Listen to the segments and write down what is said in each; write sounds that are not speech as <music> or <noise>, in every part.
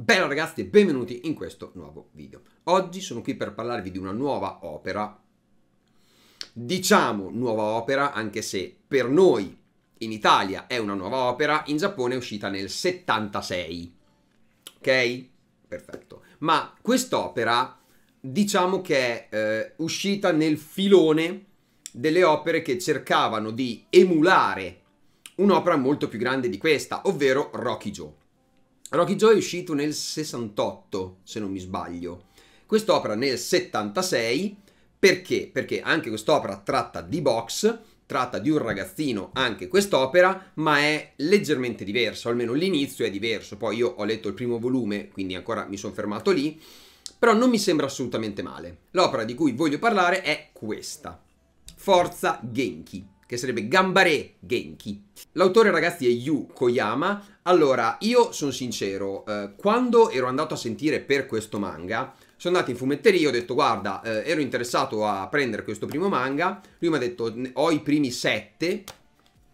Bene ragazzi e benvenuti in questo nuovo video. Oggi sono qui per parlarvi di una nuova opera, diciamo nuova opera anche se per noi in Italia è una nuova opera, in Giappone è uscita nel 76, ok? Perfetto. Ma quest'opera diciamo che è eh, uscita nel filone delle opere che cercavano di emulare un'opera molto più grande di questa, ovvero Rocky Joe. Rocky Joe è uscito nel 68, se non mi sbaglio. Quest'opera nel 76, perché? Perché anche quest'opera tratta di box, tratta di un ragazzino anche quest'opera, ma è leggermente diverso, almeno l'inizio è diverso. Poi io ho letto il primo volume, quindi ancora mi sono fermato lì, però non mi sembra assolutamente male. L'opera di cui voglio parlare è questa, Forza Genki che sarebbe Gambare Genki. L'autore ragazzi è Yu Koyama. Allora, io sono sincero, eh, quando ero andato a sentire per questo manga, sono andato in fumetteria, ho detto guarda, eh, ero interessato a prendere questo primo manga, lui mi ha detto ho i primi sette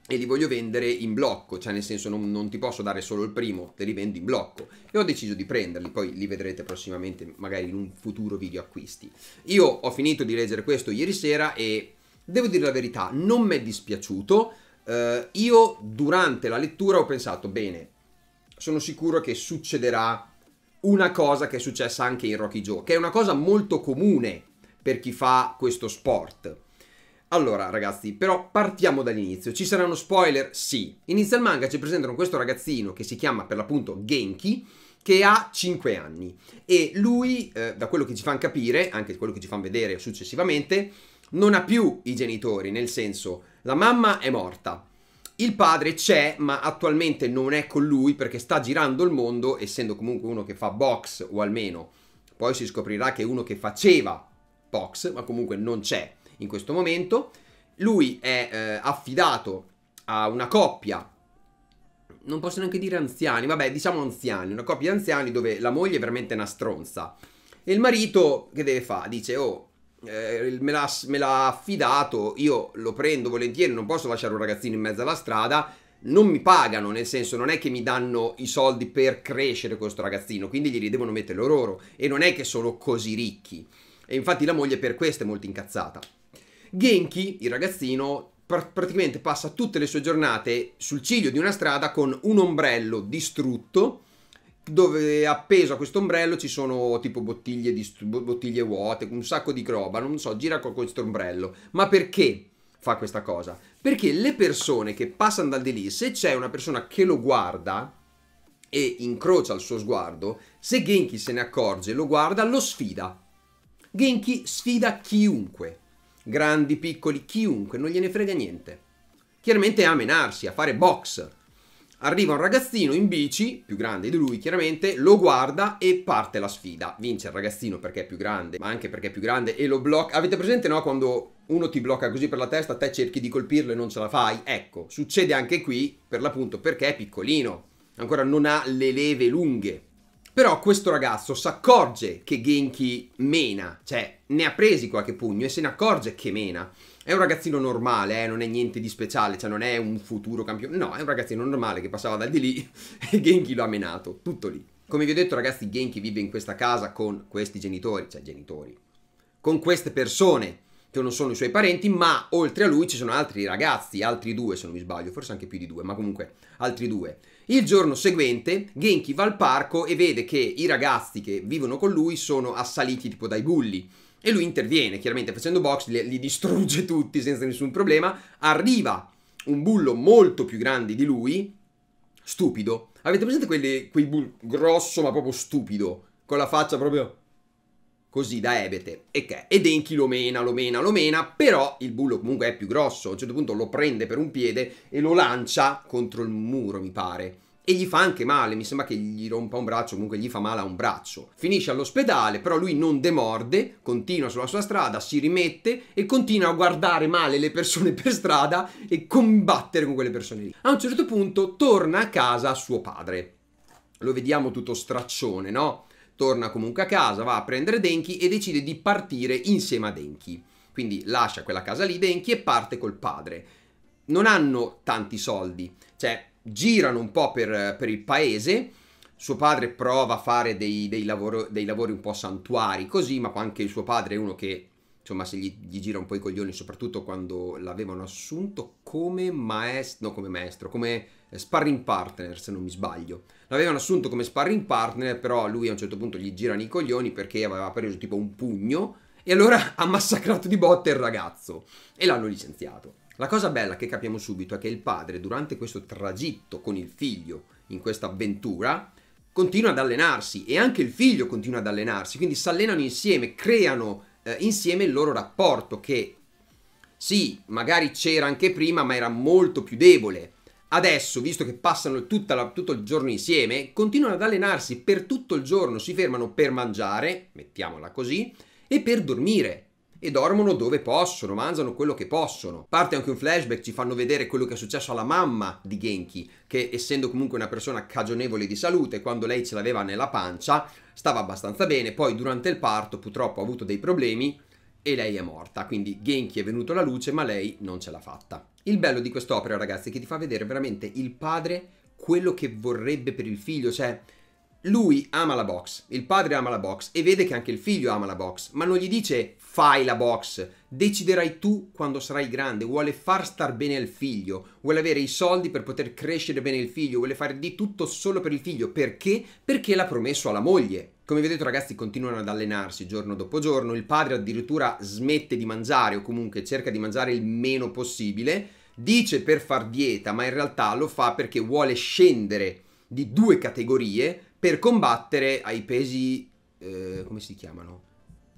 e li voglio vendere in blocco, cioè nel senso non, non ti posso dare solo il primo, te li vendo in blocco e ho deciso di prenderli, poi li vedrete prossimamente magari in un futuro video acquisti. Io ho finito di leggere questo ieri sera e Devo dire la verità, non mi è dispiaciuto. Eh, io durante la lettura ho pensato, bene, sono sicuro che succederà una cosa che è successa anche in Rocky Joe, che è una cosa molto comune per chi fa questo sport. Allora, ragazzi, però partiamo dall'inizio. Ci saranno spoiler? Sì. Inizia il manga, ci presentano questo ragazzino che si chiama per l'appunto Genki, che ha 5 anni. E lui, eh, da quello che ci fanno capire, anche quello che ci fanno vedere successivamente, non ha più i genitori, nel senso la mamma è morta. Il padre c'è, ma attualmente non è con lui perché sta girando il mondo, essendo comunque uno che fa box o almeno poi si scoprirà che è uno che faceva box, ma comunque non c'è in questo momento. Lui è eh, affidato a una coppia, non posso neanche dire anziani, vabbè, diciamo anziani, una coppia di anziani dove la moglie è veramente una stronza. E il marito che deve fare? Dice, oh, eh, me, l'ha, me l'ha affidato, io lo prendo volentieri, non posso lasciare un ragazzino in mezzo alla strada, non mi pagano, nel senso non è che mi danno i soldi per crescere questo ragazzino, quindi glieli devono mettere loro e non è che sono così ricchi. E infatti la moglie per questo è molto incazzata. Genki, il ragazzino, pr- praticamente passa tutte le sue giornate sul ciglio di una strada con un ombrello distrutto dove appeso a questo ombrello ci sono tipo bottiglie, di, bottiglie vuote, un sacco di roba, non so, gira con questo ombrello. Ma perché fa questa cosa? Perché le persone che passano dal di lì, se c'è una persona che lo guarda e incrocia il suo sguardo, se Genki se ne accorge, lo guarda, lo sfida. Genki sfida chiunque, grandi, piccoli, chiunque, non gliene frega niente. Chiaramente a menarsi, a fare box Arriva un ragazzino in bici, più grande di lui chiaramente, lo guarda e parte la sfida. Vince il ragazzino perché è più grande, ma anche perché è più grande e lo blocca. Avete presente no quando uno ti blocca così per la testa, te cerchi di colpirlo e non ce la fai? Ecco, succede anche qui per l'appunto perché è piccolino, ancora non ha le leve lunghe. Però questo ragazzo si accorge che Genki mena, cioè ne ha presi qualche pugno e se ne accorge che mena. È un ragazzino normale, eh, non è niente di speciale, cioè non è un futuro campione. No, è un ragazzino normale che passava da di lì <laughs> e Genki lo ha menato, tutto lì. Come vi ho detto ragazzi, Genki vive in questa casa con questi genitori, cioè genitori, con queste persone che non sono i suoi parenti, ma oltre a lui ci sono altri ragazzi, altri due se non mi sbaglio, forse anche più di due, ma comunque altri due. Il giorno seguente Genki va al parco e vede che i ragazzi che vivono con lui sono assaliti tipo dai bulli e lui interviene, chiaramente facendo box, li, li distrugge <laughs> tutti senza nessun problema. Arriva un bullo molto più grande di lui, stupido. Avete presente quelli, quei bull grosso ma proprio stupido, con la faccia proprio così da ebete. E che? E Denki lo mena, lo mena, lo mena, però il bullo comunque è più grosso. A un certo punto lo prende per un piede e lo lancia contro il muro, mi pare e gli fa anche male, mi sembra che gli rompa un braccio, comunque gli fa male a un braccio. Finisce all'ospedale, però lui non demorde, continua sulla sua strada, si rimette e continua a guardare male le persone per strada e combattere con quelle persone lì. A un certo punto torna a casa suo padre. Lo vediamo tutto straccione, no? Torna comunque a casa, va a prendere Denki e decide di partire insieme a Denki. Quindi lascia quella casa lì Denki e parte col padre. Non hanno tanti soldi, cioè girano un po' per, per il paese. Suo padre prova a fare dei, dei, lavoro, dei, lavori un po' santuari così, ma anche il suo padre è uno che, insomma, se gli, gli gira un po' i coglioni, soprattutto quando l'avevano assunto come maestro, no come maestro, come eh, sparring partner, se non mi sbaglio. L'avevano assunto come sparring partner, però lui a un certo punto gli girano i coglioni perché aveva preso tipo un pugno e allora <laughs> ha massacrato di botte il ragazzo e l'hanno licenziato. La cosa bella che capiamo subito è che il padre, durante questo tragitto con il figlio, in questa avventura, continua ad allenarsi e anche il figlio continua ad allenarsi, quindi si allenano insieme, creano eh, insieme il loro rapporto che sì, magari c'era anche prima, ma era molto più debole. Adesso, visto che passano la, tutto il giorno insieme, continuano ad allenarsi per tutto il giorno, si fermano per mangiare, mettiamola così, e per dormire e dormono dove possono, mangiano quello che possono. Parte anche un flashback, ci fanno vedere quello che è successo alla mamma di Genki, che essendo comunque una persona cagionevole di salute, quando lei ce l'aveva nella pancia, stava abbastanza bene, poi durante il parto purtroppo ha avuto dei problemi e lei è morta, quindi Genki è venuto alla luce ma lei non ce l'ha fatta. Il bello di quest'opera ragazzi è che ti fa vedere veramente il padre quello che vorrebbe per il figlio, cioè lui ama la box, il padre ama la box e vede che anche il figlio ama la box, ma non gli dice fai la box, deciderai tu quando sarai grande, vuole far star bene al figlio, vuole avere i soldi per poter crescere bene il figlio, vuole fare di tutto solo per il figlio, perché? Perché l'ha promesso alla moglie. Come vedete ragazzi continuano ad allenarsi giorno dopo giorno, il padre addirittura smette di mangiare o comunque cerca di mangiare il meno possibile, dice per far dieta ma in realtà lo fa perché vuole scendere di due categorie per combattere ai pesi, eh, come si chiamano?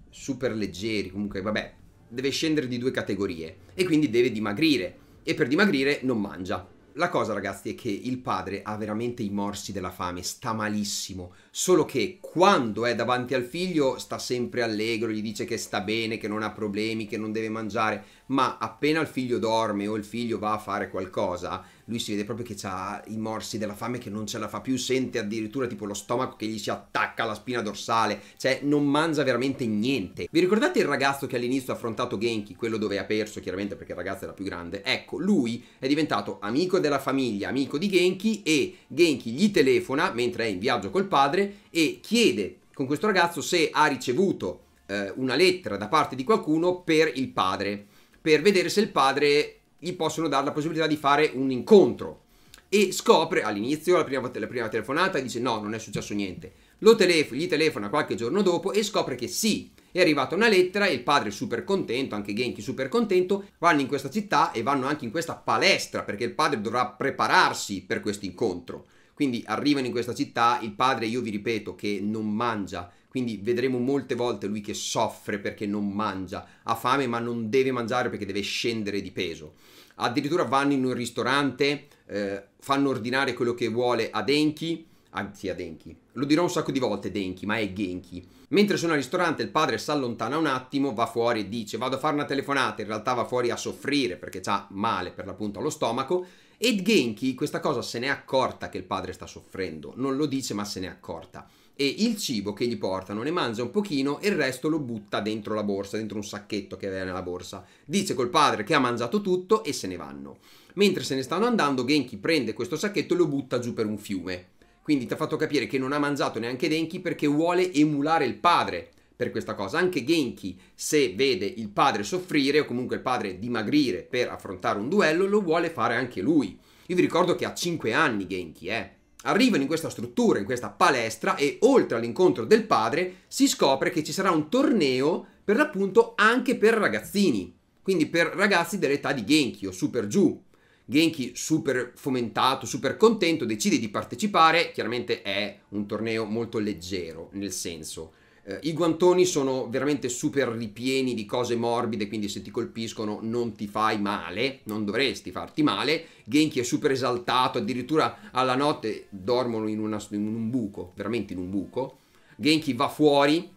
Super leggeri, comunque vabbè, deve scendere di due categorie e quindi deve dimagrire e per dimagrire non mangia. La cosa ragazzi è che il padre ha veramente i morsi della fame, sta malissimo, solo che quando è davanti al figlio sta sempre allegro, gli dice che sta bene, che non ha problemi, che non deve mangiare, ma appena il figlio dorme o il figlio va a fare qualcosa, lui si vede proprio che ha i morsi della fame che non ce la fa più, sente addirittura tipo lo stomaco che gli si attacca alla spina dorsale, cioè non mangia veramente niente. Vi ricordate il ragazzo che all'inizio ha affrontato Genki, quello dove ha perso chiaramente perché il ragazzo era più grande? Ecco, lui è diventato amico della famiglia, amico di Genki e Genki gli telefona mentre è in viaggio col padre e chiede con questo ragazzo se ha ricevuto eh, una lettera da parte di qualcuno per il padre, per vedere se il padre gli possono dare la possibilità di fare un incontro. E scopre all'inizio, la prima, la prima telefonata, dice no, non è successo niente. Telefo- gli telefona qualche giorno dopo e scopre che sì, è arrivata una lettera e il padre super contento, anche Genki super contento, vanno in questa città e vanno anche in questa palestra perché il padre dovrà prepararsi per questo incontro. Quindi arrivano in questa città, il padre, io vi ripeto, che non mangia, quindi vedremo molte volte lui che soffre perché non mangia, ha fame ma non deve mangiare perché deve scendere di peso. Addirittura vanno in un ristorante, eh, fanno ordinare quello che vuole a Denki, anzi a Denki, lo dirò un sacco di volte Denki, ma è Genki. Mentre sono al ristorante il padre si allontana un attimo, va fuori e dice vado a fare una telefonata, in realtà va fuori a soffrire perché ha male per l'appunto allo stomaco ed Genki questa cosa se n'è accorta che il padre sta soffrendo, non lo dice ma se n'è accorta. E il cibo che gli portano ne mangia un pochino e il resto lo butta dentro la borsa, dentro un sacchetto che aveva nella borsa. Dice col padre che ha mangiato tutto e se ne vanno. Mentre se ne stanno andando, Genki prende questo sacchetto e lo butta giù per un fiume. Quindi ti ha fatto capire che non ha mangiato neanche Denki perché vuole emulare il padre, per questa cosa. Anche Genki, se vede il padre soffrire o comunque il padre dimagrire per affrontare un duello, lo vuole fare anche lui. Io vi ricordo che ha 5 anni Genki, eh. Arrivano in questa struttura, in questa palestra e oltre all'incontro del padre si scopre che ci sarà un torneo per l'appunto anche per ragazzini, quindi per ragazzi dell'età di Genki o super giù. Genki super fomentato, super contento, decide di partecipare, chiaramente è un torneo molto leggero, nel senso eh, I guantoni sono veramente super ripieni di cose morbide, quindi se ti colpiscono non ti fai male, non dovresti farti male. Genki è super esaltato, addirittura alla notte dormono in, una, in un buco, veramente in un buco. Genki va fuori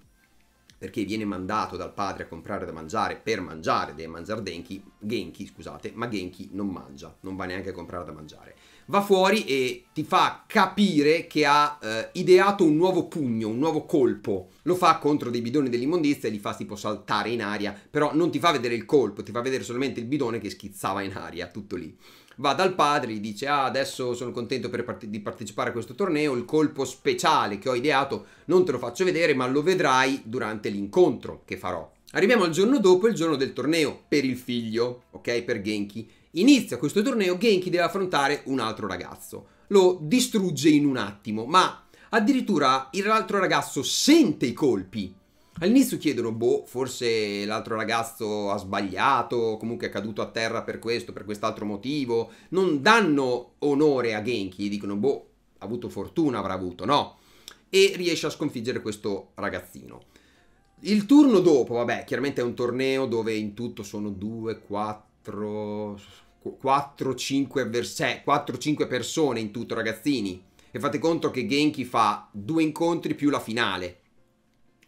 perché viene mandato dal padre a comprare da mangiare per mangiare, deve mangiare Genki, scusate, ma Genki non mangia, non va neanche a comprare da mangiare va fuori e ti fa capire che ha eh, ideato un nuovo pugno, un nuovo colpo. Lo fa contro dei bidoni dell'immondizia e li fa tipo saltare in aria, però non ti fa vedere il colpo, ti fa vedere solamente il bidone che schizzava in aria, tutto lì. Va dal padre, gli dice: Ah, adesso sono contento parte- di partecipare a questo torneo. Il colpo speciale che ho ideato non te lo faccio vedere, ma lo vedrai durante l'incontro che farò. Arriviamo al giorno dopo, il giorno del torneo, per il figlio, ok? Per Genki Inizia questo torneo, Genki deve affrontare un altro ragazzo. Lo distrugge in un attimo, ma addirittura l'altro ragazzo sente i colpi. All'inizio chiedono, boh, forse l'altro ragazzo ha sbagliato, comunque è caduto a terra per questo, per quest'altro motivo. Non danno onore a Genki, dicono, boh, ha avuto fortuna, avrà avuto, no? E riesce a sconfiggere questo ragazzino. Il turno dopo, vabbè, chiaramente è un torneo dove in tutto sono 2, 4 4-5 verse- cioè, persone in tutto, ragazzini. E fate conto che Genki fa due incontri più la finale.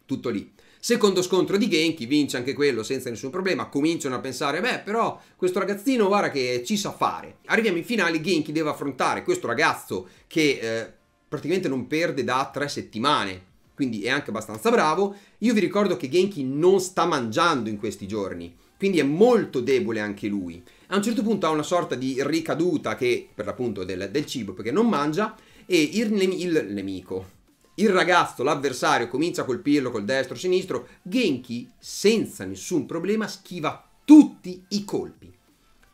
Tutto lì. Secondo scontro di Genki, vince anche quello senza nessun problema. Cominciano a pensare, beh, però questo ragazzino guarda che ci sa fare. Arriviamo in finale, Genki deve affrontare questo ragazzo che eh, praticamente non perde da tre settimane. Quindi è anche abbastanza bravo. Io vi ricordo che Genki non sta mangiando in questi giorni quindi è molto debole anche lui. A un certo punto ha una sorta di ricaduta che, per l'appunto, del, del cibo, perché non mangia, e il, il nemico, il ragazzo, l'avversario, comincia a colpirlo col destro, sinistro. Genki, senza nessun problema, schiva tutti i colpi.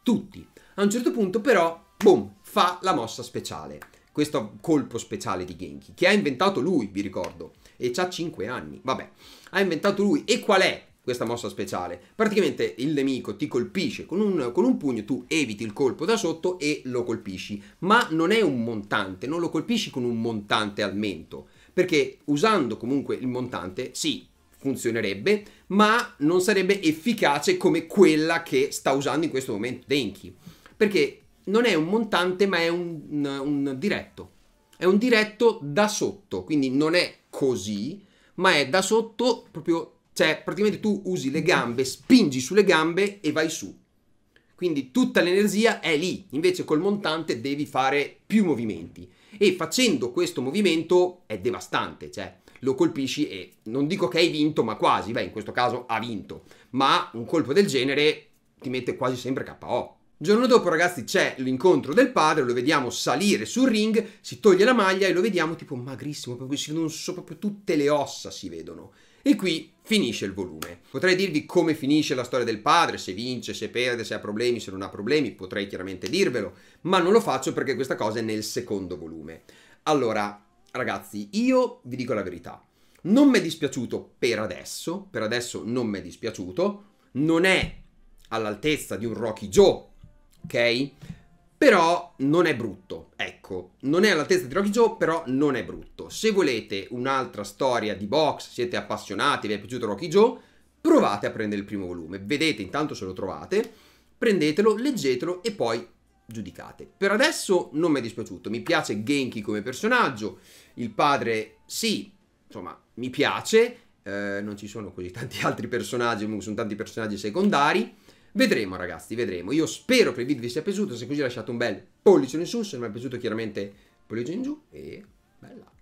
Tutti. A un certo punto, però, boom, fa la mossa speciale. Questo colpo speciale di Genki, che ha inventato lui, vi ricordo. E ha 5 anni. Vabbè, ha inventato lui. E qual è questa mossa speciale. Praticamente il nemico ti colpisce con un, con un, pugno, tu eviti il colpo da sotto e lo colpisci, ma non è un montante, non lo colpisci con un montante al mento, perché usando comunque il montante, sì, funzionerebbe, ma non sarebbe efficace come quella che sta usando in questo momento Denki, perché non è un montante ma è un, un, diretto, è un diretto da sotto, quindi non è così, ma è da sotto proprio cioè, praticamente tu usi le gambe, spingi sulle gambe e vai su. Quindi tutta l'energia è lì, invece col montante devi fare più movimenti. E facendo questo movimento è devastante, cioè lo colpisci e non dico che hai vinto, ma quasi, beh in questo caso ha vinto. Ma un colpo del genere ti mette quasi sempre KO. Il giorno dopo, ragazzi, c'è l'incontro del padre, lo vediamo salire sul ring, si toglie la maglia e lo vediamo tipo magrissimo, proprio si vedono so, proprio tutte le ossa si vedono. E qui finisce il volume. Potrei dirvi come finisce la storia del padre, se vince, se perde, se ha problemi, se non ha problemi, potrei chiaramente dirvelo, ma non lo faccio perché questa cosa è nel secondo volume. Allora, ragazzi, io vi dico la verità. Non mi è dispiaciuto per adesso, per adesso non mi è dispiaciuto, non è all'altezza di un Rocky Joe, ok? Però non è brutto, ecco, non è all'altezza di Rocky Joe, però non è brutto. Se volete un'altra storia di box, siete appassionati, vi è piaciuto Rocky Joe, provate a prendere il primo volume, vedete intanto se lo trovate, prendetelo, leggetelo e poi giudicate. Per adesso non mi è dispiaciuto, mi piace Genki come personaggio, il padre sì, insomma, mi piace, eh, non ci sono così tanti <laughs> altri personaggi, sono tanti personaggi secondari, Vedremo ragazzi, vedremo. Io spero che il video vi sia piaciuto, se così lasciate un bel pollice in su, se non vi è piaciuto chiaramente pollice in giù e bella.